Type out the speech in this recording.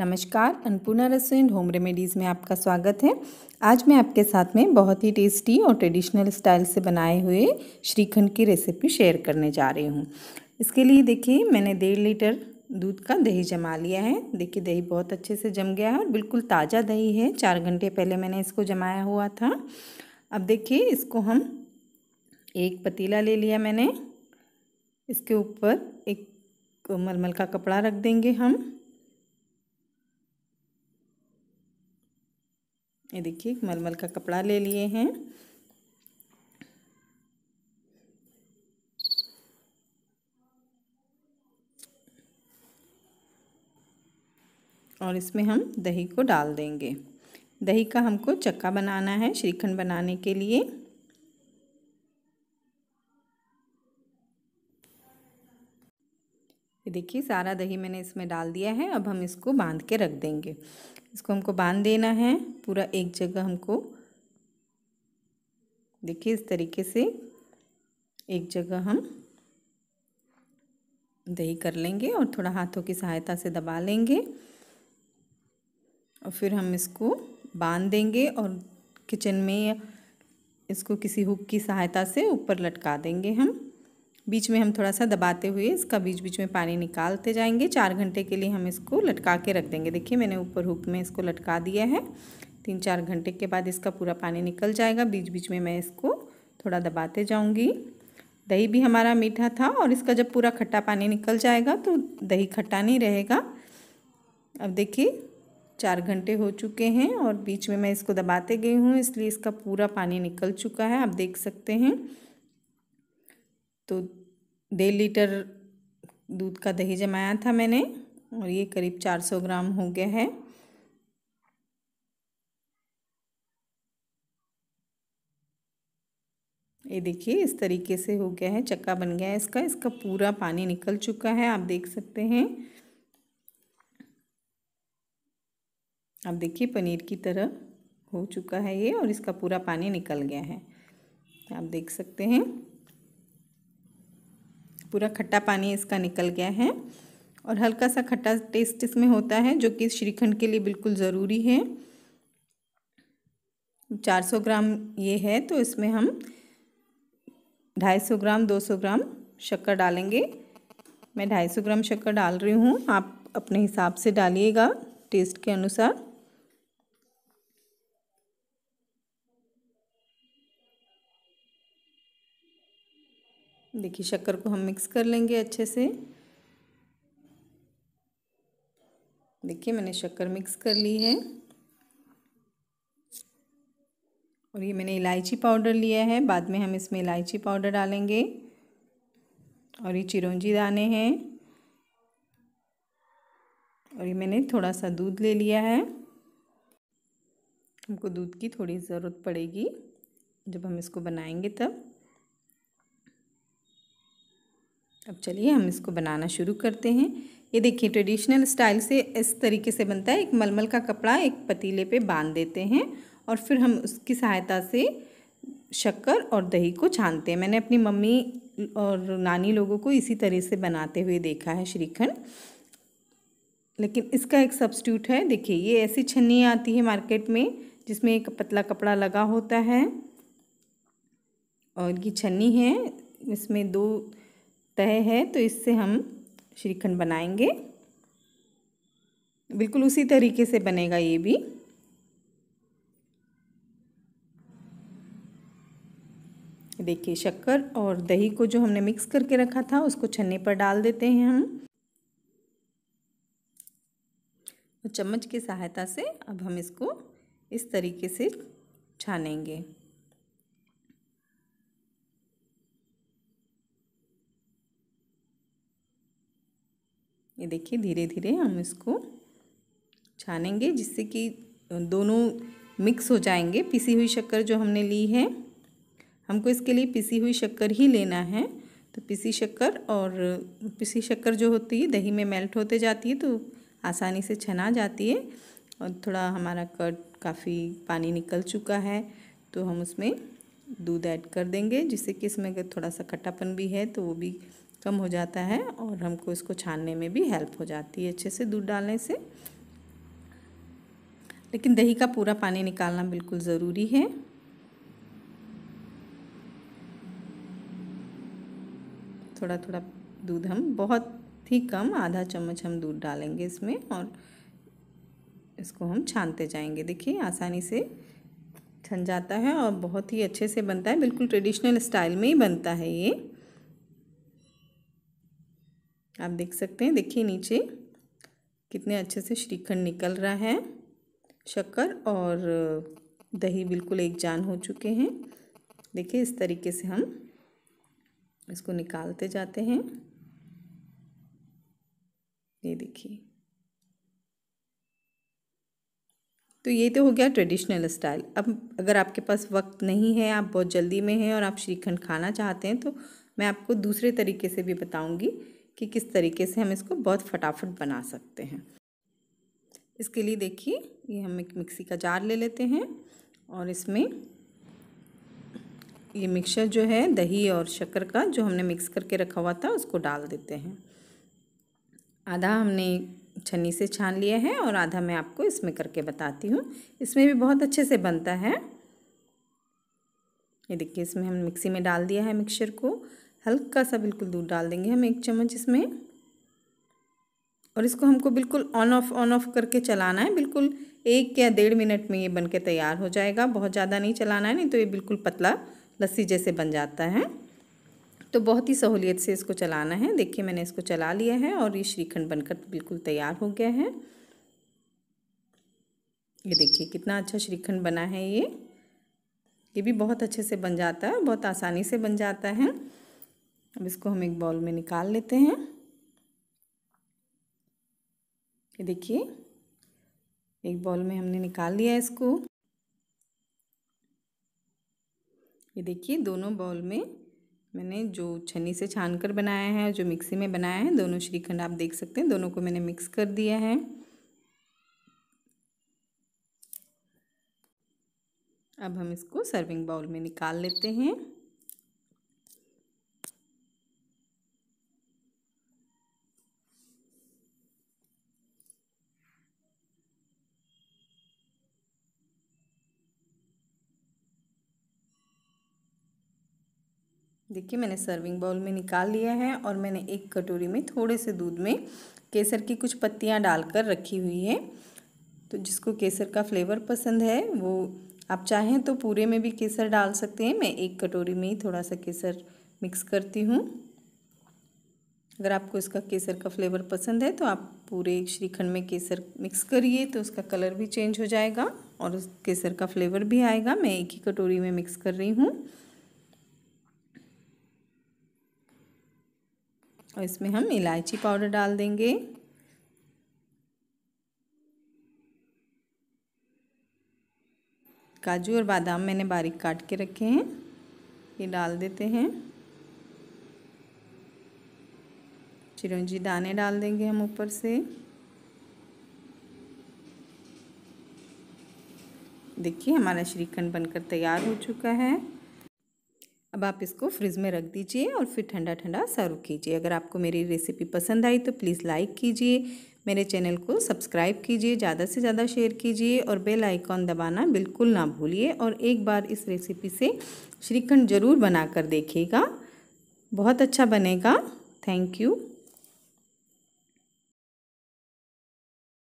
नमस्कार अन्नपूर्णा रसोई and home remedies में आपका स्वागत है आज मैं आपके साथ में बहुत ही टेस्टी और ट्रेडिशनल स्टाइल से बनाए हुए श्रीखंड की रेसिपी शेयर करने जा रही हूँ इसके लिए देखिए मैंने डेढ़ लीटर दूध का दही जमा लिया है देखिए दही बहुत अच्छे से जम गया है और बिल्कुल ताज़ा दही है चार घंटे पहले मैंने इसको जमाया हुआ था अब देखिए इसको हम एक पतीला ले लिया मैंने इसके ऊपर एक मलमल का कपड़ा रख देंगे हम ये देखिए मलमल का कपड़ा ले लिए हैं और इसमें हम दही को डाल देंगे दही का हमको चक्का बनाना है श्रीखंड बनाने के लिए ये देखिए सारा दही मैंने इसमें डाल दिया है अब हम इसको बांध के रख देंगे इसको हमको बांध देना है पूरा एक जगह हमको देखिए इस तरीके से एक जगह हम दही कर लेंगे और थोड़ा हाथों की सहायता से दबा लेंगे और फिर हम इसको बांध देंगे और किचन में इसको किसी हुक की सहायता से ऊपर लटका देंगे हम बीच में हम थोड़ा सा दबाते हुए इसका बीच बीच में पानी निकालते जाएंगे चार घंटे के लिए हम इसको लटका के रख देंगे देखिए मैंने ऊपर हुक में इसको लटका दिया है तीन चार घंटे के बाद इसका पूरा पानी निकल जाएगा बीच बीच में मैं इसको थोड़ा दबाते जाऊँगी दही भी हमारा मीठा था और इसका जब पूरा खट्टा पानी निकल जाएगा तो दही खट्टा नहीं रहेगा अब देखिए चार घंटे हो चुके हैं और बीच में मैं इसको दबाते गई हूँ इसलिए इसका पूरा पानी निकल चुका है आप देख सकते हैं तो डेढ़ लीटर दूध का दही जमाया था मैंने और ये करीब चार सौ ग्राम हो गया है ये देखिए इस तरीके से हो गया है चक्का बन गया है इसका इसका पूरा पानी निकल चुका है आप देख सकते हैं आप देखिए पनीर की तरह हो चुका है ये और इसका पूरा पानी निकल गया है आप देख सकते हैं पूरा खट्टा पानी इसका निकल गया है और हल्का सा खट्टा टेस्ट इसमें होता है जो कि श्रीखंड के लिए बिल्कुल ज़रूरी है 400 ग्राम ये है तो इसमें हम 250 ग्राम 200 ग्राम शक्कर डालेंगे मैं 250 ग्राम शक्कर डाल रही हूँ आप अपने हिसाब से डालिएगा टेस्ट के अनुसार देखिए शक्कर को हम मिक्स कर लेंगे अच्छे से देखिए मैंने शक्कर मिक्स कर ली है और ये मैंने इलायची पाउडर लिया है बाद में हम इसमें इलायची पाउडर डालेंगे और ये चिरौंजी दाने हैं और ये मैंने थोड़ा सा दूध ले लिया है हमको दूध की थोड़ी ज़रूरत पड़ेगी जब हम इसको बनाएंगे तब अब चलिए हम इसको बनाना शुरू करते हैं ये देखिए ट्रेडिशनल स्टाइल से इस तरीके से बनता है एक मलमल का कपड़ा एक पतीले पे बांध देते हैं और फिर हम उसकी सहायता से शक्कर और दही को छानते हैं मैंने अपनी मम्मी और नानी लोगों को इसी तरह से बनाते हुए देखा है श्रीखंड लेकिन इसका एक सब्सट्यूट है देखिए ये ऐसी छन्नी आती है मार्केट में जिसमें एक पतला कपड़ा लगा होता है और ये छन्नी है इसमें दो तय है तो इससे हम श्रीखंड बनाएंगे बिल्कुल उसी तरीके से बनेगा ये भी देखिए शक्कर और दही को जो हमने मिक्स करके रखा था उसको छन्ने पर डाल देते हैं हम चम्मच की सहायता से अब हम इसको इस तरीके से छानेंगे ये देखिए धीरे धीरे हम इसको छानेंगे जिससे कि दोनों मिक्स हो जाएंगे पिसी हुई शक्कर जो हमने ली है हमको इसके लिए पिसी हुई शक्कर ही लेना है तो पिसी शक्कर और पिसी शक्कर जो होती है दही में मेल्ट होते जाती है तो आसानी से छना जाती है और थोड़ा हमारा कट काफ़ी पानी निकल चुका है तो हम उसमें दूध ऐड कर देंगे जिससे कि इसमें अगर थोड़ा सा खट्टापन भी है तो वो भी कम हो जाता है और हमको इसको छानने में भी हेल्प हो जाती है अच्छे से दूध डालने से लेकिन दही का पूरा पानी निकालना बिल्कुल ज़रूरी है थोड़ा थोड़ा दूध हम बहुत ही कम आधा चम्मच हम दूध डालेंगे इसमें और इसको हम छानते जाएंगे देखिए आसानी से छन जाता है और बहुत ही अच्छे से बनता है बिल्कुल ट्रेडिशनल स्टाइल में ही बनता है ये आप देख सकते हैं देखिए नीचे कितने अच्छे से श्रीखंड निकल रहा है शक्कर और दही बिल्कुल एक जान हो चुके हैं देखिए इस तरीके से हम इसको निकालते जाते हैं ये देखिए तो ये तो हो गया ट्रेडिशनल स्टाइल अब अगर आपके पास वक्त नहीं है आप बहुत जल्दी में हैं और आप श्रीखंड खाना चाहते हैं तो मैं आपको दूसरे तरीके से भी बताऊंगी कि किस तरीके से हम इसको बहुत फटाफट बना सकते हैं इसके लिए देखिए ये हम एक मिक्सी का जार ले लेते हैं और इसमें ये मिक्सचर जो है दही और शक्कर का जो हमने मिक्स करके रखा हुआ था उसको डाल देते हैं आधा हमने छन्नी से छान लिया है और आधा मैं आपको इसमें करके बताती हूँ इसमें भी बहुत अच्छे से बनता है ये देखिए इसमें हम मिक्सी में डाल दिया है मिक्सचर को हल्का सा बिल्कुल दूध डाल देंगे हम एक चम्मच इसमें और इसको हमको बिल्कुल ऑन ऑफ ऑन ऑफ करके चलाना है बिल्कुल एक या डेढ़ मिनट में ये बन के तैयार हो जाएगा बहुत ज़्यादा नहीं चलाना है नहीं तो ये बिल्कुल पतला लस्सी जैसे बन जाता है तो बहुत ही सहूलियत से इसको चलाना है देखिए मैंने इसको चला लिया है और ये श्रीखंड बनकर बिल्कुल तैयार हो गया है ये देखिए कितना अच्छा श्रीखंड बना है ये ये भी बहुत अच्छे से बन जाता है बहुत आसानी से बन जाता है अब इसको हम एक बॉल में निकाल लेते हैं ये देखिए एक बॉल में हमने निकाल लिया इसको ये देखिए दोनों बॉल में मैंने जो छन्नी से छान कर बनाया है और जो मिक्सी में बनाया है दोनों श्रीखंड आप देख सकते हैं दोनों को मैंने मिक्स कर दिया है अब हम इसको सर्विंग बाउल में निकाल लेते हैं देखिए मैंने सर्विंग बाउल में निकाल लिया है और मैंने एक कटोरी में थोड़े से दूध में केसर की कुछ पत्तियाँ डालकर रखी हुई है तो जिसको केसर का फ्लेवर पसंद है वो आप चाहें तो पूरे में भी केसर डाल सकते हैं मैं एक कटोरी में ही थोड़ा सा केसर मिक्स करती हूँ अगर आपको इसका केसर का फ्लेवर पसंद है तो आप पूरे श्रीखंड में केसर मिक्स करिए तो उसका कलर भी चेंज हो जाएगा और उस केसर का फ्लेवर भी आएगा मैं एक ही कटोरी में मिक्स कर रही हूँ और इसमें हम इलायची पाउडर डाल देंगे काजू और बादाम मैंने बारीक काट के रखे हैं ये डाल देते हैं चिरंजी दाने डाल देंगे हम ऊपर से देखिए हमारा श्रीखंड बनकर तैयार हो चुका है अब आप इसको फ्रिज में रख दीजिए और फिर ठंडा ठंडा सर्व कीजिए अगर आपको मेरी रेसिपी पसंद आई तो प्लीज़ लाइक कीजिए मेरे चैनल को सब्सक्राइब कीजिए ज़्यादा से ज़्यादा शेयर कीजिए और बेल आइकॉन दबाना बिल्कुल ना भूलिए और एक बार इस रेसिपी से श्रीखंड ज़रूर बना कर देखिएगा बहुत अच्छा बनेगा थैंक यू